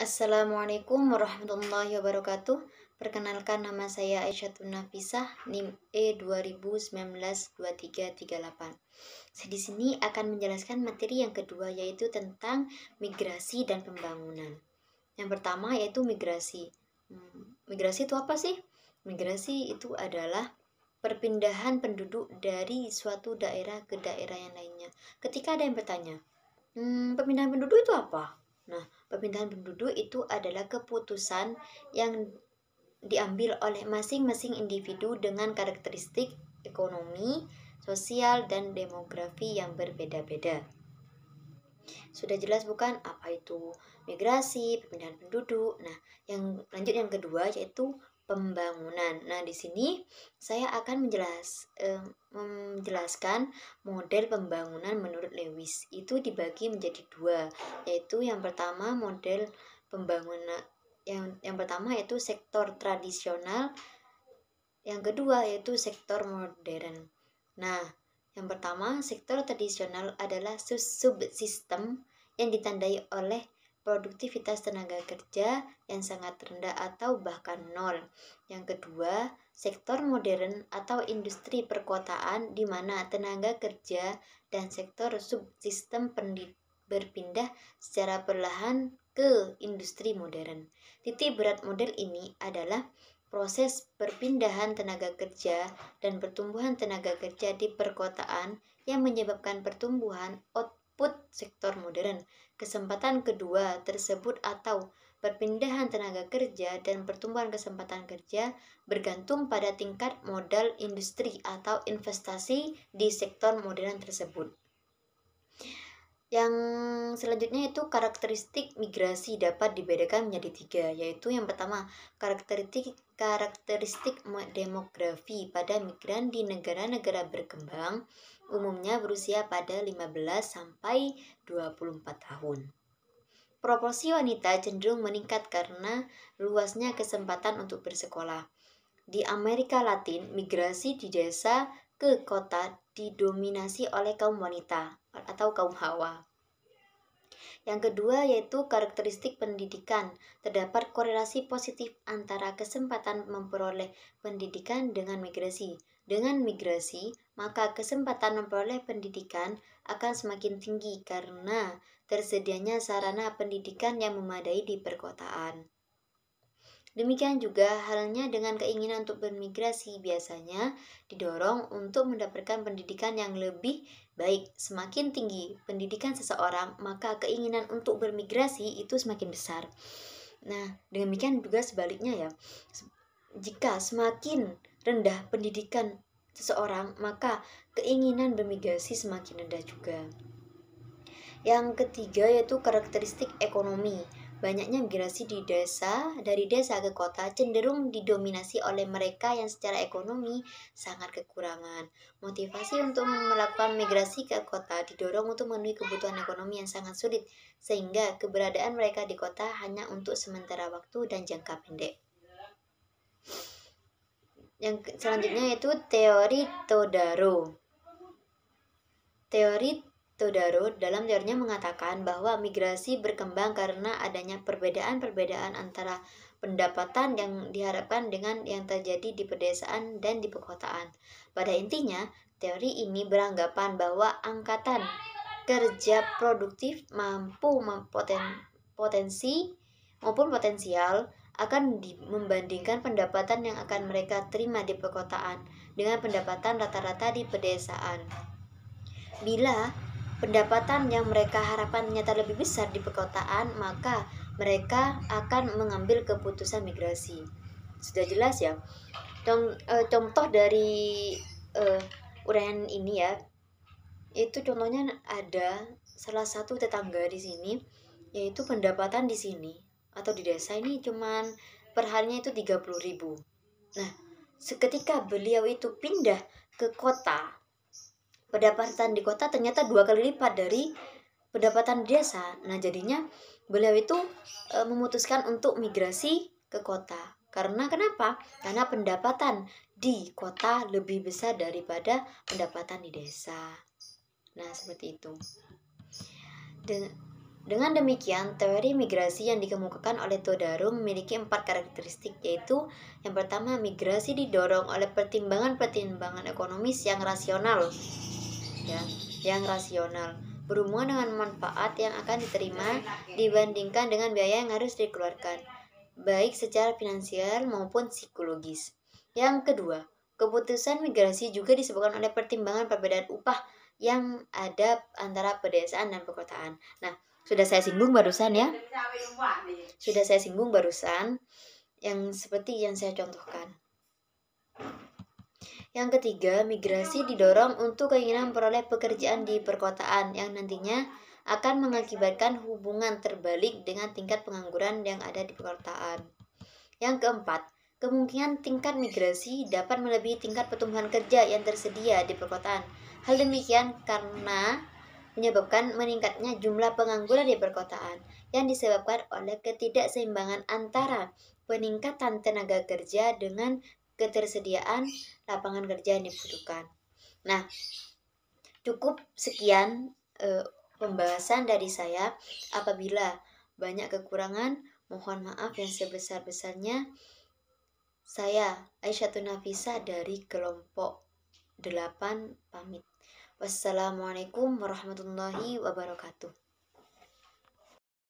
Assalamualaikum warahmatullahi wabarakatuh. Perkenalkan nama saya Aisyah Tunafisah, NIM E 2019-2338. Saya di sini akan menjelaskan materi yang kedua yaitu tentang migrasi dan pembangunan. Yang pertama yaitu migrasi. Hmm, migrasi itu apa sih? Migrasi itu adalah perpindahan penduduk dari suatu daerah ke daerah yang lainnya. Ketika ada yang bertanya, hmm, pemindahan penduduk itu apa? Nah, pemindahan penduduk itu adalah keputusan yang diambil oleh masing-masing individu dengan karakteristik ekonomi, sosial, dan demografi yang berbeda-beda. Sudah jelas bukan apa itu migrasi, pemindahan penduduk. Nah, yang lanjut yang kedua yaitu pembangunan. Nah, di sini saya akan menjelas, eh, menjelaskan model pembangunan menurut Lewis. Itu dibagi menjadi dua, yaitu yang pertama model pembangunan yang yang pertama yaitu sektor tradisional, yang kedua yaitu sektor modern. Nah, yang pertama, sektor tradisional adalah subsistem yang ditandai oleh produktivitas tenaga kerja yang sangat rendah atau bahkan nol. Yang kedua, sektor modern atau industri perkotaan di mana tenaga kerja dan sektor subsistem berpindah secara perlahan ke industri modern. Titik berat model ini adalah proses perpindahan tenaga kerja dan pertumbuhan tenaga kerja di perkotaan yang menyebabkan pertumbuhan output output sektor modern. Kesempatan kedua tersebut atau perpindahan tenaga kerja dan pertumbuhan kesempatan kerja bergantung pada tingkat modal industri atau investasi di sektor modern tersebut. Yang selanjutnya itu karakteristik migrasi dapat dibedakan menjadi tiga, yaitu yang pertama karakteristik karakteristik demografi pada migran di negara-negara berkembang umumnya berusia pada 15 sampai 24 tahun. Proporsi wanita cenderung meningkat karena luasnya kesempatan untuk bersekolah. Di Amerika Latin, migrasi di desa ke kota didominasi oleh kaum wanita, masyarakat atau kaum hawa. Yang kedua yaitu karakteristik pendidikan. Terdapat korelasi positif antara kesempatan memperoleh pendidikan dengan migrasi. Dengan migrasi, maka kesempatan memperoleh pendidikan akan semakin tinggi karena tersedianya sarana pendidikan yang memadai di perkotaan. Demikian juga halnya dengan keinginan untuk bermigrasi biasanya didorong untuk mendapatkan pendidikan yang lebih baik. Semakin tinggi pendidikan seseorang, maka keinginan untuk bermigrasi itu semakin besar. Nah, dengan demikian juga sebaliknya ya. Jika semakin rendah pendidikan seseorang, maka keinginan bermigrasi semakin rendah juga. Yang ketiga yaitu karakteristik ekonomi. Banyaknya migrasi di desa, dari desa ke kota cenderung didominasi oleh mereka yang secara ekonomi sangat kekurangan. Motivasi untuk melakukan migrasi ke kota didorong untuk memenuhi kebutuhan ekonomi yang sangat sulit, sehingga keberadaan mereka di kota hanya untuk sementara waktu dan jangka pendek. Yang selanjutnya yaitu teori Todaro. Teori Todarud dalam jarnya mengatakan bahwa migrasi berkembang karena adanya perbedaan-perbedaan antara pendapatan yang diharapkan dengan yang terjadi di pedesaan dan di perkotaan. Pada intinya, teori ini beranggapan bahwa angkatan kerja produktif mampu mempoten, potensi maupun potensial akan di, membandingkan pendapatan yang akan mereka terima di perkotaan dengan pendapatan rata-rata di pedesaan. Bila pendapatan yang mereka harapkan ternyata lebih besar di perkotaan, maka mereka akan mengambil keputusan migrasi. Sudah jelas ya. Eh, contoh dari uh, uraian ini ya, itu contohnya ada salah satu tetangga di sini, yaitu pendapatan di sini atau di desa ini cuman perharinya itu 30.000. Nah, seketika beliau itu pindah ke kota pendapatan di kota ternyata dua kali lipat dari pendapatan di desa. Nah, jadinya beliau itu e, memutuskan untuk migrasi ke kota. Karena kenapa? Karena pendapatan di kota lebih besar daripada pendapatan di desa. Nah, seperti itu. Den dengan demikian, teori migrasi yang dikemukakan oleh Todaro memiliki empat karakteristik yaitu yang pertama, migrasi didorong oleh pertimbangan-pertimbangan ekonomis yang rasional ya yang rasional berhubungan dengan manfaat yang akan diterima dibandingkan dengan biaya yang harus dikeluarkan baik secara finansial maupun psikologis. Yang kedua, keputusan migrasi juga disebabkan oleh pertimbangan perbedaan upah yang ada antara pedesaan dan perkotaan. Nah, sudah saya singgung barusan ya. Sudah saya singgung barusan yang seperti yang saya contohkan. Yang ketiga, migrasi didorong untuk keinginan memperoleh pekerjaan di perkotaan yang nantinya akan mengakibatkan hubungan terbalik dengan tingkat pengangguran yang ada di perkotaan. Yang keempat, kemungkinan tingkat migrasi dapat melebihi tingkat pertumbuhan kerja yang tersedia di perkotaan. Hal demikian karena menyebabkan meningkatnya jumlah pengangguran di perkotaan yang disebabkan oleh ketidakseimbangan antara peningkatan tenaga kerja dengan ketersediaan lapangan kerja yang dibutuhkan. Nah, cukup sekian e, pembahasan dari saya. Apabila banyak kekurangan, mohon maaf yang sebesar-besarnya. Saya Aisyah Tunafisa dari kelompok 8 pamit. Wassalamualaikum warahmatullahi wabarakatuh.